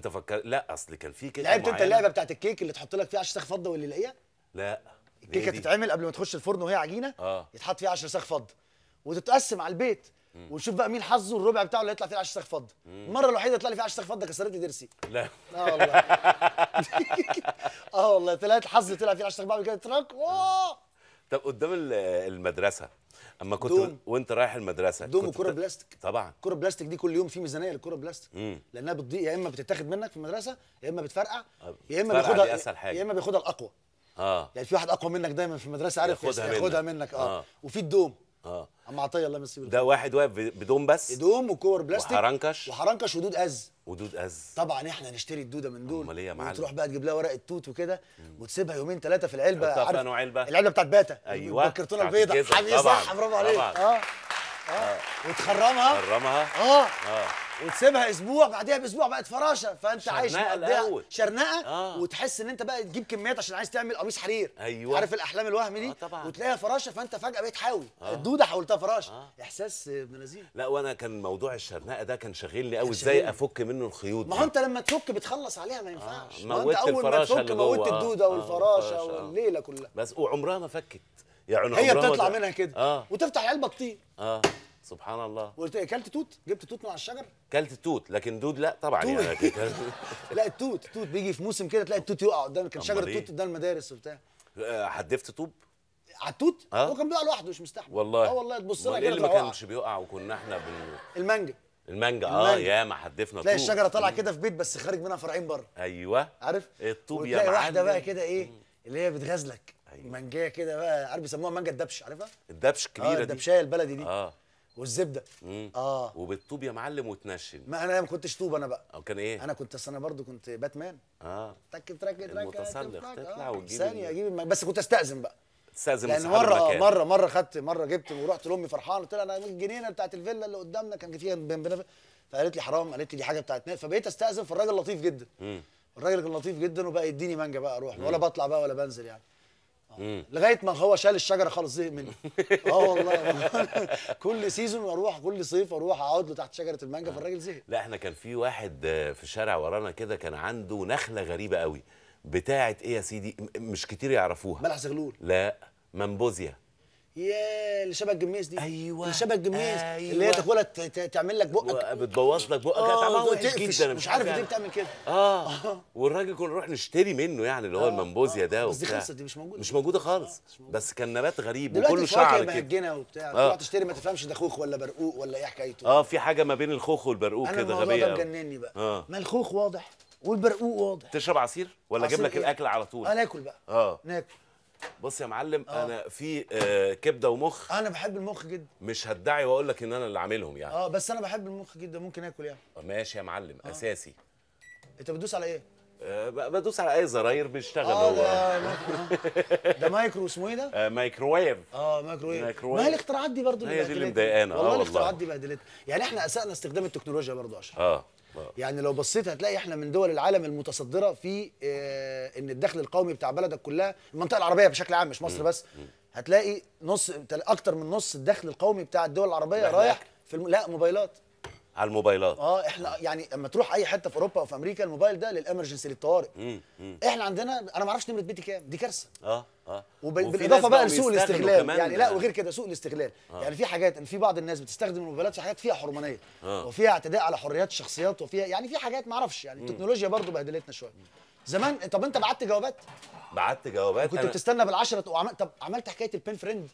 انت فكر لا اصل كان في كيكه لعبت انت اللعبه بتاعت الكيك اللي تحط لك فيها 10 ساخ فضه واللي يلاقيها لا الكيكه تتعمل قبل ما تخش الفرن وهي عجينه آه. يتحط فيها 10 ساخ فضه وتتقسم على البيت مم. ونشوف بقى مين حظه الربع بتاعه اللي هيطلع فيه 10 ساخ فضه المره الوحيده اللي طلع لي فيها 10 ساخ فضه كسرت لي ضرسي لا اه والله اه والله طلعت حظي طلع فيه 10 ساخ فضه كده تراك واه طب قدام المدرسه اما كنت دوم. وانت رايح المدرسه دوم وكره بلاستيك طبعا كره بلاستيك دي كل يوم في ميزانيه للكره بلاستيك مم. لانها بتضيع يا اما بتتاخد منك في المدرسه يا اما بتفرقع آه، يا اما بياخدها يا اما بياخدها الاقوى اه يعني في واحد اقوى منك دايما في المدرسه عارف ياخدها منك, منك. آه. اه وفي الدوم اه اما عطيه الله يمسيه ده واحد واقف بدوم بس بدوم وكور بلاستيك وحرنكش وحرنكش ودود از ودود از طبعا احنا هنشتري الدوده من دول امال ايه يا معلم تروح بقى تجيب لها ورق التوت وكده وتسيبها يومين ثلاثه في العلبه عارف علبه العلبه بتاعت باتا ايوه الكرتونه البيضاء حبيبي صح برافو عليك آه. اه اه وتخرمها تخرمها اه اه وتسيبها اسبوع بعديها باسبوع بقت فراشه فانت عايش مقضيها شرنقه آه. وتحس ان انت بقى تجيب كميات عشان عايز تعمل قميص حرير ايوه عارف الاحلام الوهم دي آه طبعا. وتلاقيها فراشه فانت فجاه بقيت حاوي آه. الدوده حولتها فراشه آه. احساس ابن لذيذ لا وانا كان موضوع الشرنقه ده كان شاغلني قوي ازاي افك منه الخيوط ما هو انت لما تفك بتخلص عليها ما ينفعش آه. ما انت اول ما تفك موت الدوده آه، والفراشه والليله كلها بس وعمرها ما فكت يعني هي بتطلع منها كده آه. وتفتح علبه كتير اه سبحان الله قلت اكلت إيه، توت جبت توت من على الشجر كلت توت لكن دود لا طبعا يعني لا التوت التوت بيجي في موسم كده تلاقي التوت يقع قدام كان شجر إيه؟ التوت قدام المدارس وبتاع آه، حدفت طوب على التوت أه؟ هو كان بيقع لوحده مش مستحمل والله اه والله تبص لك ايه اللي ما كانش بيقع وكنا احنا بن المانجا المانجا اه يا ما حدفنا تلاقي الشجره طالعه كده في بيت بس خارج منها فرعين بره ايوه عارف الطوب يا معلم واحده بقى كده ايه اللي هي بتغزلك أيوة. منجية كده بقى عارف بيسموها مانجا الدبش عارفها الدبش آه، كبيره آه الدبشايه البلدي دي اه والزبده مم. اه وبالطوب يا معلم وتنشن ما انا ما كنتش طوب انا بقى او كان ايه انا كنت انا برضو كنت باتمان اه تك ترك ترك المتسلق تطلع آه. وتجيب ثانيه اجيب الم... بس كنت استاذن بقى استاذن يعني مره اه مره مره خدت مره جبت ورحت لامي فرحان قلت لها انا الجنينه بتاعت الفيلا اللي قدامنا كان فيها بنبنى فقالت لي حرام قالت لي دي حاجه بتاعت ناس فبقيت استاذن فالراجل لطيف جدا الراجل كان لطيف جدا وبقى يديني مانجا بقى اروح ولا بطلع بقى ولا بنزل يعني لغايه ما هو شال الشجره خالص زهق مني اه والله كل سيزون اروح كل صيف اروح اقعد له تحت شجره المانجا آه. فالراجل زهق لا احنا كان في واحد في الشارع ورانا كده كان عنده نخله غريبه قوي بتاعه ايه يا سيدي مش كتير يعرفوها ملح زغلول لا منبوزيا يا اللي شبه الجميز دي ايوه اللي شبه الجميز أيوة. اللي هي أيوة. تاكلها تعمل لك بقك بتبوظ لك بقك طعمها آه، وحش جدا مش عارف دي يعني. بتعمل كده اه, آه. والراجل كنا نروح نشتري منه يعني اللي هو آه. المنبوزيا آه. ده وبتاع بس دي خلصت دي مش موجوده مش موجوده خالص آه. موجودة. بس كان نبات غريب وكله شعر كده مهجنه وبتاع آه. تروح تشتري ما تفهمش ده خوخ ولا برقوق ولا ايه حكايته اه في حاجه ما بين الخوخ والبرقوق كده غبيه انا مجنني بقى آه. ما الخوخ واضح والبرقوق واضح تشرب عصير ولا اجيب لك إيه؟ الاكل على طول انا آه، اكل بقى اه ناكل بص يا معلم أوه. انا في آه، كبده ومخ انا بحب المخ جدا مش هدعي واقول لك ان انا اللي عاملهم يعني اه بس انا بحب المخ جدا ممكن اكل يعني آه، ماشي يا معلم أوه. اساسي انت بتدوس على ايه آه، بدوس على اي زراير بيشتغل هو ده, ده مايكرو اسمه ايه ده؟ آه مايكرويف اه مايكرويف مايكرو ما هي الاختراعات دي برضه هي دي اللي مضايقانا والله, والله الاختراعات دي بهدلتنا يعني احنا اسأنا استخدام التكنولوجيا برضه عشان اه آه. يعني لو بصيت هتلاقي احنا من دول العالم المتصدره في اه ان الدخل القومي بتاع بلدك كلها المنطقه العربيه بشكل عام مش مصر بس هتلاقي نص اكتر من نص الدخل القومي بتاع الدول العربيه رايح في الم... لا موبايلات على الموبايلات اه احنا يعني لما تروح اي حته في اوروبا او في امريكا الموبايل ده للامرجنسي للطوارئ مم. مم. احنا عندنا انا ما اعرفش نمره بيتي كام دي كارثه اه اه وبالاضافه بقى لسوء الاستغلال يعني لا وغير كده سوء الاستغلال آه. يعني في حاجات ان في بعض الناس بتستخدم الموبايلات في حاجات فيها حرمانيه آه. وفيها اعتداء على حريات الشخصيات وفيها يعني في حاجات ما اعرفش يعني التكنولوجيا برضو بهدلتنا شويه زمان طب انت بعت جوابات بعت جوابات كنت أنا... بتستنى بالعشرة طب عملت حكايه البين فريند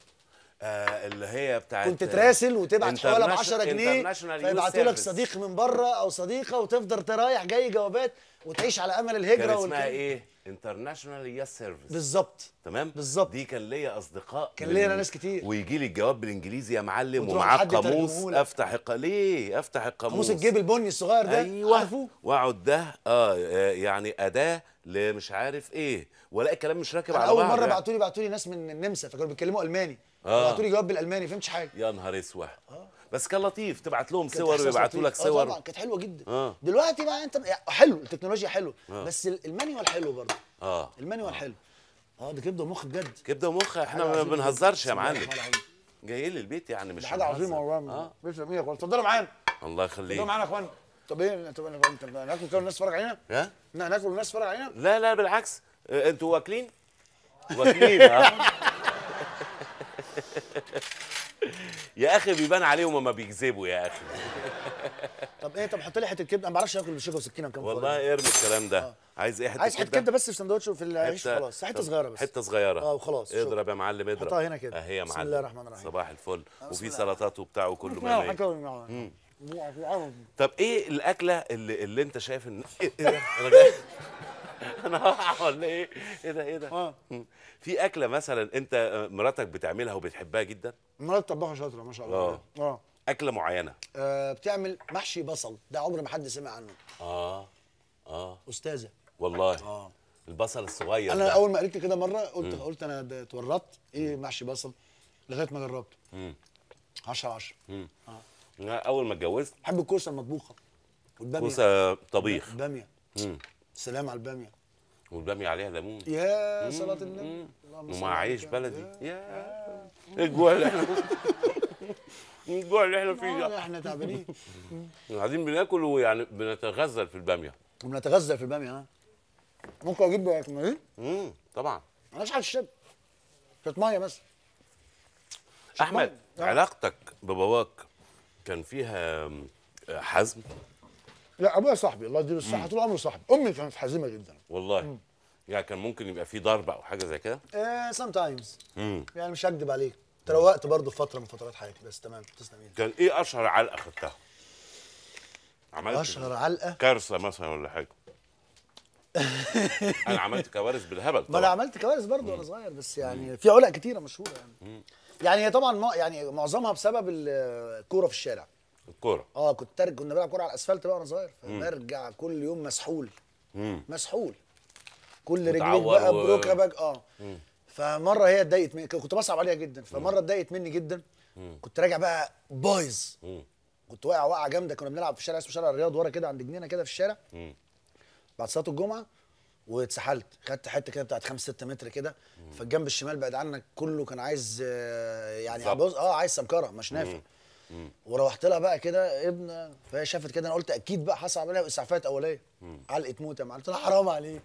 آه اللي هي بتاعت كنت تراسل وتبعت حوالي ب 10 جنيه فيبعتوا لك صديق من بره او صديقه وتفضل رايح جاي جوابات وتعيش على امل الهجره كان اسمها ايه؟ انترناشونال يس سيرفيس بالظبط تمام بالظبط دي كان ليا اصدقاء كان ليا ناس كتير ويجي لي الجواب بالانجليزي يا معلم ومعاه قاموس افتح الق... ليه افتح القاموس قاموس الجيب البني الصغير ده ايوه واقعد ده آه،, اه يعني اداه لمش عارف ايه والاقي الكلام مش راكب على بعض اول مره يعني. بعتولي بعتوا لي بعتوا لي ناس من النمسا فكانوا بيتكلموا الماني آه. بعتوا لي جواب بالالماني فهمتش حاجه يا نهار اسود آه. بس كان لطيف تبعت لهم صور ويبعتوا لك آه، صور طبعا كانت حلوه جدا آه. دلوقتي بقى انت حلو التكنولوجيا حلو آه. بس المانيوال حلو برضه اه المانيوال حلو اه ده كبده ومخ بجد كبده ومخ احنا ما بنهزرش يا معلم جايين لي البيت يعني مش حاجه عظيمه والله اه بيسلم ايدك اتفضلوا معانا الله يخليك اتفضلوا معانا يا اخوانا طب ايه طب انت إيه؟ هناكل إيه؟ كده الناس تتفرج علينا؟ ها؟ هناكل الناس تتفرج علينا؟ لا لا بالعكس آه، انتوا واكلين؟ واكلين اه يا اخي بيبان عليهم وما بيكذبوا يا اخي طب ايه طب حط لي حته كبده انا ما بعرفش اكل بالشوكه والسكينه كم والله ارمي الكلام ده آه. عايز ايه حته عايز حته كبده بس في سندوتش وفي العيش خلاص حته صغيره بس حته صغيره اه وخلاص اضرب يا معلم اضرب حطها هنا كده اهي يا معلم بسم الله الرحمن الرحيم صباح الفل آه، وفي سلطات وبتاع وكله ما طب ايه الاكله اللي, اللي انت شايف ان انا هقع ولا ايه؟ ايه ده ايه ده؟ آه. في اكله مثلا انت مراتك بتعملها وبتحبها جدا؟ مراتي طباخه شاطره ما شاء الله اه اه اكله معينه آه بتعمل محشي بصل ده عمر ما حد سمع عنه اه اه استاذه والله اه البصل الصغير انا ده. اول ما قلت كده مره قلت مم. قلت انا اتورطت ايه محشي بصل لغايه ما جربته 10 10 اه اول ما اتجوزت بحب الكوسه المطبوخه والباميه كوسه طبيخ باميه سلام على الباميه والباميه عليها ليمون يا صلاه النبي ومع عيش بلدي يا الجوع اللي احنا الجوع اللي احنا فيه احنا تعبانين قاعدين بناكل ويعني بنتغزل في الباميه وبنتغزل في الباميه ها ممكن اجيب لك امم إيه؟ طبعا مالهاش حاجه الشرب كانت ميه بس احمد آه. علاقتك بباباك كان فيها حزم لا ابويا صاحبي الله يديله الصحه طول عمره صاحبي امي كانت حزينه جدا والله مم. يعني كان ممكن يبقى في ضرب او حاجه زي كده؟ ايه سام تايمز يعني مش هكدب عليك تروقت برضه في فتره من فترات حياتي بس تمام تسلم كان ايه اشهر علقه خدتها؟ عملت اشهر علقه كارثه مثلا ولا حاجه انا عملت كوارث بالهبل طبعا ما انا عملت كوارث برضه وانا صغير بس يعني مم. في علق كتيره مشهوره يعني مم. يعني طبعا ما يعني معظمها بسبب الكوره في الشارع الكوره اه كنت ترجع كنا بنلعب كوره على الاسفلت بقى وانا صغير فبرجع كل يوم مسحول مم. مسحول كل رجليك بقى و... بركبك اه مم. فمره هي اتضايقت مني كنت بصعب عليها جدا فمره اتضايقت مني جدا مم. كنت راجع بقى بايظ كنت واقع وقعه جامده كنا بنلعب في شارع اسمه شارع الرياض ورا كده عند جنينه كده في الشارع مم. بعد صلاه الجمعه واتسحلت خدت حته كده بتاعت 5 6 متر كده فالجنب الشمال بعد عنك كله كان عايز آه، يعني اه عايز سمكره مش نافع وروحت لها بقى كده ابنه فهي شافت كده انا قلت اكيد بقى حصل عليها اسعافات اوليه علقه موت يا معلم قلت لها حرام عليك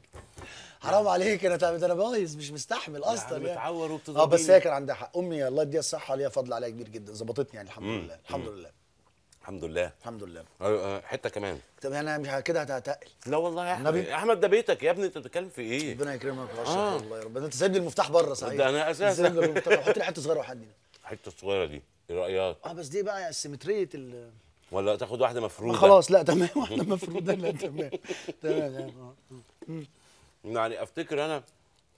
حرام نعم. عليك انا تعبت انا بايظ مش مستحمل يعني اصلا يعني متعور وبتضرب اه بس هي كان عندها حق امي الله يديها الصحه ليها فضل عليها كبير جدا ظبطتني يعني الحمد لله الحمد لله الحمد لله الحمد لله آه، حته كمان طب يعني انا مش كده هتقل لا والله يا احمد احمد ده بيتك يا ابني انت بتتكلم في ايه ربنا يكرمك يا آه. الله يا رب انت سايب لي المفتاح بره صحيح ده انا اساسا سايب المفتاح حط لي حته صغيره وحدني الحته الصغيره دي الرأيات اه بس دي بقى السيمتريه يعني ال ولا تاخد واحده مفروده خلاص لا تمام واحده مفروده لا تمام تمام يعني،, آه، آه. يعني افتكر انا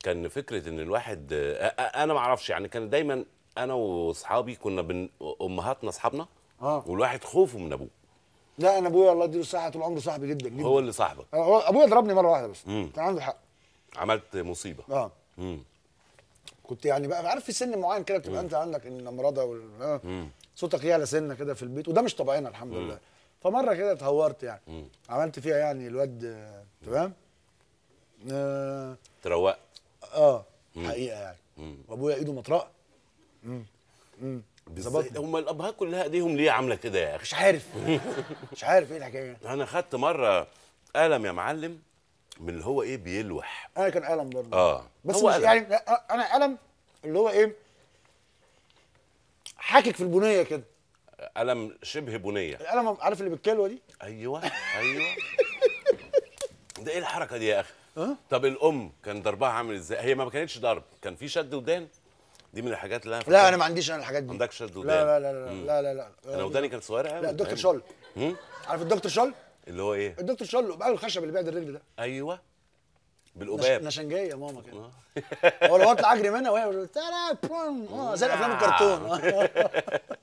كان فكره ان الواحد آه، انا ما اعرفش يعني كان دايما انا واصحابي كنا بن... امهاتنا اصحابنا اه والواحد خوفه من ابوه لا انا ابويا الله يديله الصحه طول عمره صاحبي جدا جدا هو اللي صاحبك هو ابويا ضربني مره واحده بس كان عنده حق عملت مصيبه اه امم كنت يعني بقى عارف في سن معين كده بتبقى انت عندك النمرضه وال آه، صوتك يعلى سنه كده في البيت وده مش طبيعينا الحمد لله فمره كده اتهورت يعني عملت فيها يعني الواد تمام آه تروقت اه حقيقه يعني وابويا ايده مطرقه هم الابهات كلها ايديهم ليه عامله كده يا اخي يعني؟ مش عارف مش عارف ايه الحكايه انا خدت مره قلم يا معلم من اللي هو ايه بيلوح انا كان قلم برضه اه بس هو مش يعني انا قلم اللي هو ايه حاكك في البنيه كده قلم شبه بنيه القلم عارف اللي بالكلوه دي ايوه ايوه ده ايه الحركه دي يا اخي أه؟ طب الام كان ضربها عامل ازاي هي ما كانتش ضرب كان في شد ودان دي من الحاجات اللي انا لا انا ما عنديش انا الحاجات دي عندك شد ودان لا لا لا لا لا لا, لا, لا, لا انا وداني كانت صغيره قوي لا دكتور شل عارف الدكتور شل اللي هو ايه الدكتور شلو بقى الخشب اللي بعد الرجل ده ايوه بالقباب نشنجيه ماما كده آه. هو لو اطلع اجري منها وهي زي افلام آه. الكرتون